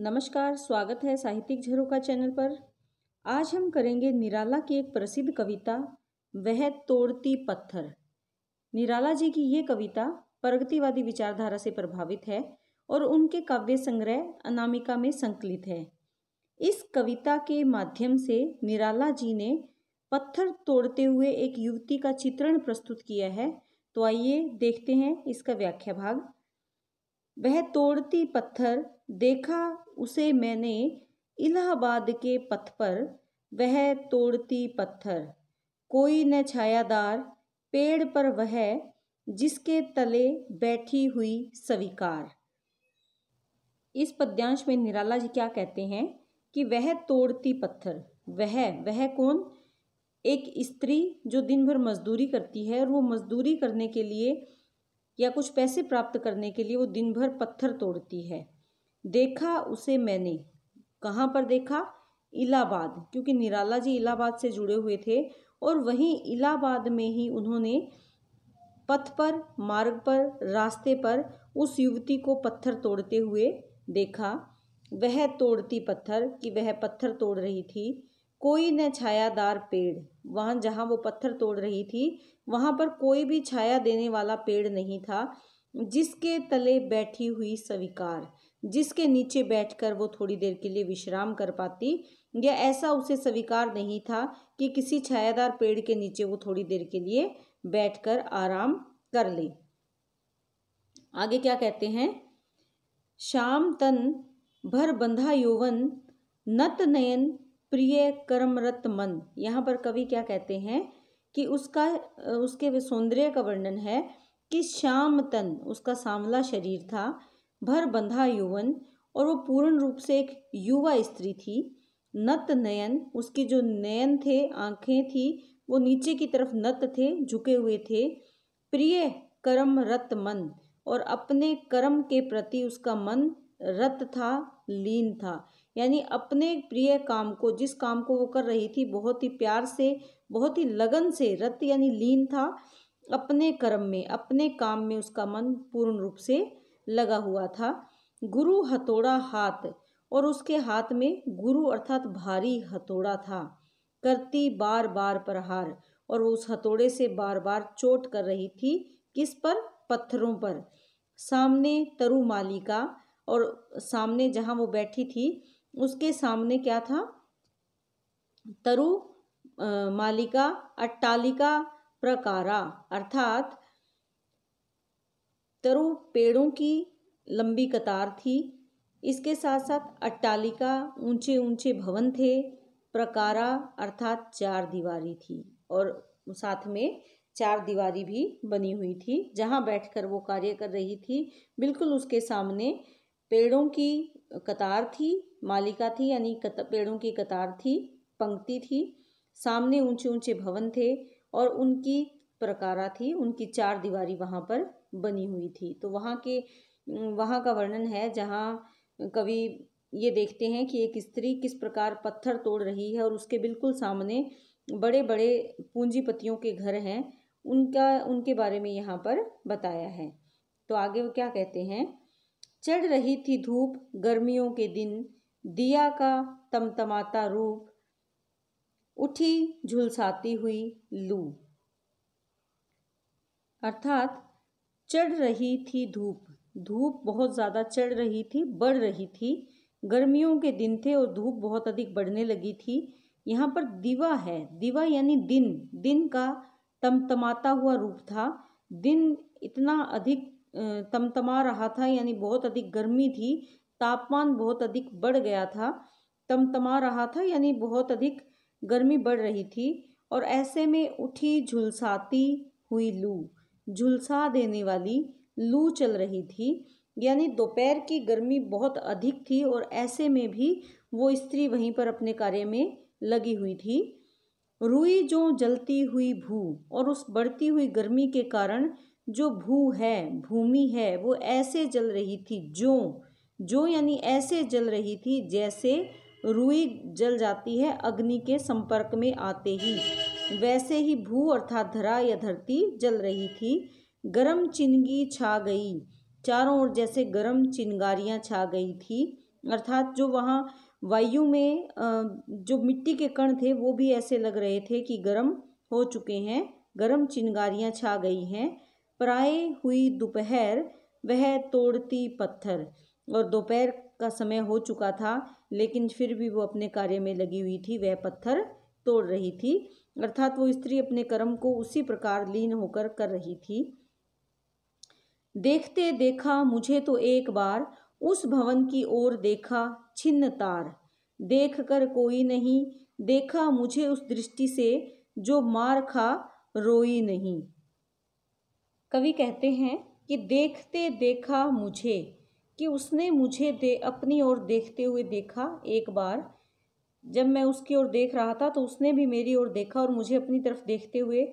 नमस्कार स्वागत है साहित्यिक झरोका चैनल पर आज हम करेंगे निराला की एक प्रसिद्ध कविता वह तोड़ती पत्थर निराला जी की ये कविता प्रगतिवादी विचारधारा से प्रभावित है और उनके काव्य संग्रह अनामिका में संकलित है इस कविता के माध्यम से निराला जी ने पत्थर तोड़ते हुए एक युवती का चित्रण प्रस्तुत किया है तो आइए देखते हैं इसका व्याख्या भाग वह तोड़ती पत्थर देखा उसे मैंने इलाहाबाद के पथ पर वह तोड़ती पत्थर कोई न छायादार पेड़ पर वह जिसके तले बैठी हुई स्वीकार इस पद्यांश में निराला जी क्या कहते हैं कि वह तोड़ती पत्थर वह वह कौन एक स्त्री जो दिन भर मजदूरी करती है और वो मजदूरी करने के लिए या कुछ पैसे प्राप्त करने के लिए वो दिन भर पत्थर तोड़ती है देखा उसे मैंने कहाँ पर देखा इलाहाबाद क्योंकि निराला जी इलाहाबाद से जुड़े हुए थे और वहीं इलाहाबाद में ही उन्होंने पथ पर मार्ग पर रास्ते पर उस युवती को पत्थर तोड़ते हुए देखा वह तोड़ती पत्थर कि वह पत्थर तोड़ रही थी कोई न छायादार पेड़ वहाँ जहाँ वो पत्थर तोड़ रही थी वहाँ पर कोई भी छाया देने वाला पेड़ नहीं था जिसके तले बैठी हुई स्वीकार जिसके नीचे बैठकर वो थोड़ी देर के लिए विश्राम कर पाती या ऐसा उसे स्वीकार नहीं था कि किसी छायादार पेड़ के नीचे वो थोड़ी देर के लिए बैठकर आराम कर ले आगे क्या कहते हैं शाम तन भर बंधा यौवन नत नयन प्रिय कर्मरत मन यहाँ पर कवि क्या कहते हैं कि उसका उसके सौंदर्य का वर्णन है कि श्याम तन उसका सांवला शरीर था भर बंधा यौवन और वो पूर्ण रूप से एक युवा स्त्री थी नत नयन उसकी जो नयन थे आंखें थी वो नीचे की तरफ नत थे झुके हुए थे प्रिय कर्म रत मन और अपने कर्म के प्रति उसका मन रत था लीन था यानी अपने प्रिय काम को जिस काम को वो कर रही थी बहुत ही प्यार से बहुत ही लगन से रत यानी लीन था अपने कर्म में अपने काम में उसका मन पूर्ण रूप से लगा हुआ था गुरु हथौड़ा हाथ और उसके हाथ में गुरु अर्थात भारी हथौड़ा था करती बार बार प्रहार और वो उस हथौड़े से बार बार चोट कर रही थी किस पर पत्थरों पर सामने तरु मालिका और सामने जहाँ वो बैठी थी उसके सामने क्या था तरु मालिका अट्टालिका प्रकारा अर्थात तरु पेड़ों की लंबी कतार थी इसके साथ साथ अट्टालिका ऊंचे ऊंचे भवन थे प्रकारा अर्थात चार दीवारी थी और साथ में चार दीवारी भी बनी हुई थी जहाँ बैठकर वो कार्य कर रही थी बिल्कुल उसके सामने पेड़ों की कतार थी मालिका थी यानी पेड़ों की कतार थी पंक्ति थी सामने ऊंचे ऊंचे भवन थे और उनकी प्रकारा थी उनकी चार दीवारी वहाँ पर बनी हुई थी तो वहाँ के वहाँ का वर्णन है जहाँ कवि ये देखते हैं कि एक स्त्री किस प्रकार पत्थर तोड़ रही है और उसके बिल्कुल सामने बड़े बड़े पूंजीपतियों के घर हैं उनका उनके बारे में यहाँ पर बताया है तो आगे वो क्या कहते हैं चढ़ रही थी धूप गर्मियों के दिन दिया का तमतमाता रूप उठी झुलसाती हुई लू अर्थात चढ़ रही थी धूप धूप बहुत ज़्यादा चढ़ रही थी बढ़ रही थी गर्मियों के दिन थे और धूप बहुत अधिक बढ़ने लगी थी यहाँ पर दिवा है दिवा यानी दिन दिन का तमतमाता हुआ रूप था दिन इतना अधिक तमतमा रहा था यानी बहुत अधिक गर्मी थी तापमान बहुत अधिक बढ़ गया था तमतमा रहा था यानी बहुत अधिक गर्मी बढ़ रही थी और ऐसे में उठी झुलसाती हुई लू झुलसा देने वाली लू चल रही थी यानी दोपहर की गर्मी बहुत अधिक थी और ऐसे में भी वो स्त्री वहीं पर अपने कार्य में लगी हुई थी रुई जो जलती हुई भू और उस बढ़ती हुई गर्मी के कारण जो भू है भूमि है वो ऐसे जल रही थी जो जो यानी ऐसे जल रही थी जैसे रुई जल जाती है अग्नि के संपर्क में आते ही वैसे ही भू अर्थात धरा या धरती जल रही थी गरम चिनगी छा गई चारों ओर जैसे गरम चिनगारियाँ छा गई थी अर्थात जो वहाँ वायु में जो मिट्टी के कण थे वो भी ऐसे लग रहे थे कि गर्म हो चुके हैं गर्म चिनगारियाँ छा गई हैं प्राय हुई दोपहर वह तोड़ती पत्थर और दोपहर का समय हो चुका था लेकिन फिर भी वो अपने कार्य में लगी हुई थी वह पत्थर तोड़ रही थी अर्थात वो स्त्री अपने कर्म को उसी प्रकार लीन होकर कर रही थी देखते देखा मुझे तो एक बार उस भवन की ओर देखा छिन्न तार देख कर कोई नहीं देखा मुझे उस दृष्टि से जो मार खा रोई नहीं कवि कहते हैं कि देखते देखा मुझे कि उसने मुझे दे अपनी ओर देखते हुए देखा एक बार जब मैं उसकी ओर देख रहा था तो उसने भी मेरी ओर देखा और मुझे अपनी तरफ देखते हुए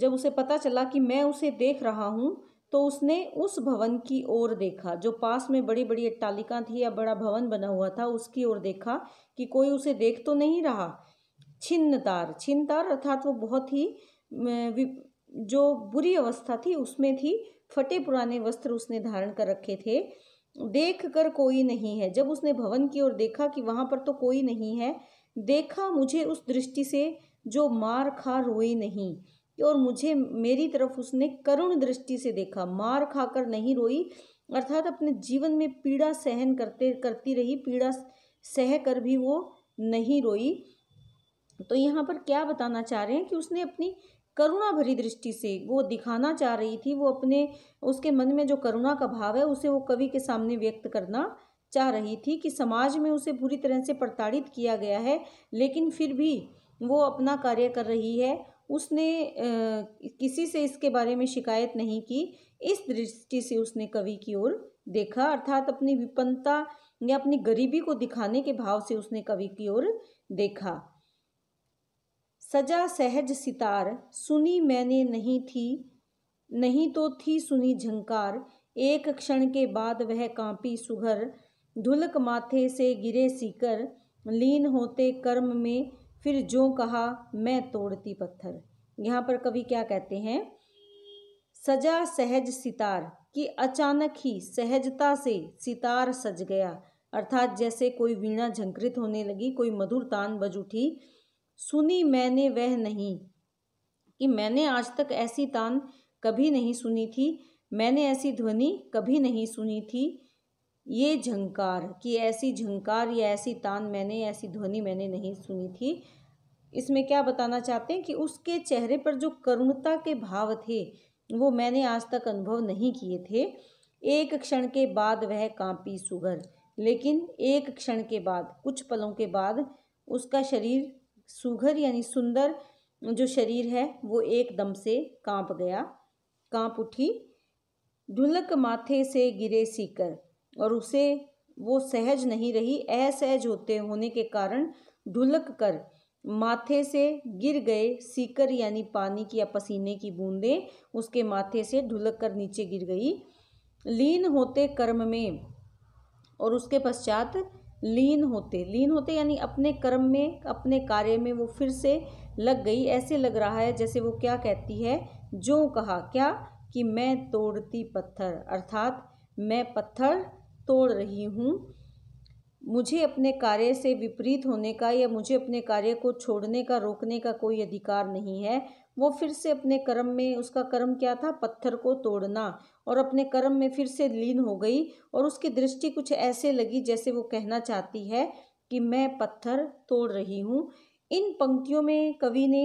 जब उसे पता चला कि मैं उसे देख रहा हूँ तो उसने उस भवन की ओर देखा जो पास में बड़ी बड़ी अट्टालिका थी या बड़ा भवन बना हुआ था उसकी ओर देखा कि कोई उसे देख तो नहीं रहा छिन्न तार छिन्न तार अर्थात वो बहुत ही जो बुरी अवस्था थी उसमें थी फटे पुराने वस्त्र उसने धारण कर रखे थे देख कर कोई नहीं है जब उसने भवन की ओर देखा कि वहाँ पर तो कोई नहीं है देखा मुझे उस दृष्टि से जो मार खा रोई नहीं और मुझे मेरी तरफ उसने करुण दृष्टि से देखा मार खाकर नहीं रोई अर्थात अपने जीवन में पीड़ा सहन करते करती रही पीड़ा सह कर भी वो नहीं रोई तो यहाँ पर क्या बताना चाह रहे हैं कि उसने अपनी करुणा भरी दृष्टि से वो दिखाना चाह रही थी वो अपने उसके मन में जो करुणा का भाव है उसे वो कवि के सामने व्यक्त करना चाह रही थी कि समाज में उसे बुरी तरह से प्रताड़ित किया गया है लेकिन फिर भी वो अपना कार्य कर रही है उसने आ, किसी से इसके बारे में शिकायत नहीं की इस दृष्टि से उसने कवि की ओर देखा अर्थात अपनी विपन्नता या अपनी गरीबी को दिखाने के भाव से उसने कवि की ओर देखा सजा सहज सितार सुनी मैंने नहीं थी नहीं तो थी सुनी झंकार एक क्षण के बाद वह कांपी सुघर ढुलक माथे से गिरे सीकर लीन होते कर्म में फिर जो कहा मैं तोड़ती पत्थर यहाँ पर कवि क्या कहते हैं सजा सहज सितार कि अचानक ही सहजता से सितार सज गया अर्थात जैसे कोई वीणा झंकृत होने लगी कोई मधुर तान बज उठी सुनी मैंने वह नहीं कि मैंने आज तक ऐसी तान कभी नहीं सुनी थी मैंने ऐसी ध्वनि कभी नहीं सुनी थी ये झंकार कि ऐसी झंकार या ऐसी तान मैंने ऐसी ध्वनि मैंने नहीं सुनी थी इसमें क्या बताना चाहते हैं कि उसके चेहरे पर जो करुणता के भाव थे वो मैंने आज तक अनुभव नहीं किए थे एक क्षण के बाद वह कांपी सुगर लेकिन एक क्षण के बाद कुछ पलों के बाद उसका शरीर सुघर यानी सुंदर जो शरीर है वो एकदम से कांप गया कांप उठी ढुलक माथे से गिरे सीकर और उसे वो सहज नहीं रही असहज होते होने के कारण ढुलक कर माथे से गिर गए सीकर यानी पानी की या पसीने की बूंदें उसके माथे से ढुलक कर नीचे गिर गई लीन होते कर्म में और उसके पश्चात लीन होते लीन होते यानी अपने कर्म में अपने कार्य में वो फिर से लग गई ऐसे लग रहा है जैसे वो क्या कहती है जो कहा क्या कि मैं तोड़ती पत्थर अर्थात मैं पत्थर तोड़ रही हूँ मुझे अपने कार्य से विपरीत होने का या मुझे अपने कार्य को छोड़ने का रोकने का कोई अधिकार नहीं है वो फिर से अपने कर्म में उसका कर्म क्या था पत्थर को तोड़ना और अपने कर्म में फिर से लीन हो गई और उसकी दृष्टि कुछ ऐसे लगी जैसे वो कहना चाहती है कि मैं पत्थर तोड़ रही हूँ इन पंक्तियों में कवि ने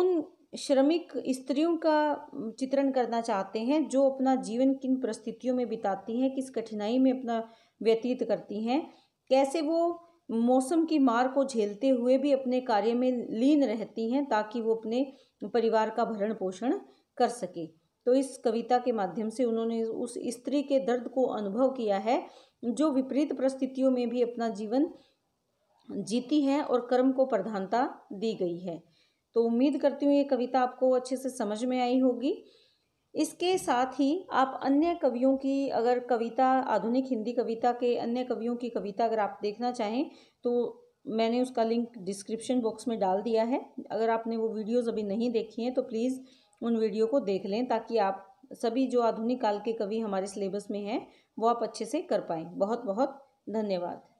उन श्रमिक स्त्रियों का चित्रण करना चाहते हैं जो अपना जीवन किन परिस्थितियों में बिताती हैं किस कठिनाई में अपना व्यतीत करती हैं कैसे वो मौसम की मार को झेलते हुए भी अपने कार्य में लीन रहती हैं ताकि वो अपने परिवार का भरण पोषण कर सके तो इस कविता के माध्यम से उन्होंने उस स्त्री के दर्द को अनुभव किया है जो विपरीत परिस्थितियों में भी अपना जीवन जीती है और कर्म को प्रधानता दी गई है तो उम्मीद करती हूँ ये कविता आपको अच्छे से समझ में आई होगी इसके साथ ही आप अन्य कवियों की अगर कविता आधुनिक हिंदी कविता के अन्य कवियों की कविता अगर आप देखना चाहें तो मैंने उसका लिंक डिस्क्रिप्शन बॉक्स में डाल दिया है अगर आपने वो वीडियोज़ अभी नहीं देखी हैं तो प्लीज़ उन वीडियो को देख लें ताकि आप सभी जो आधुनिक काल के कवि हमारे सिलेबस में हैं वो आप अच्छे से कर पाएँ बहुत बहुत धन्यवाद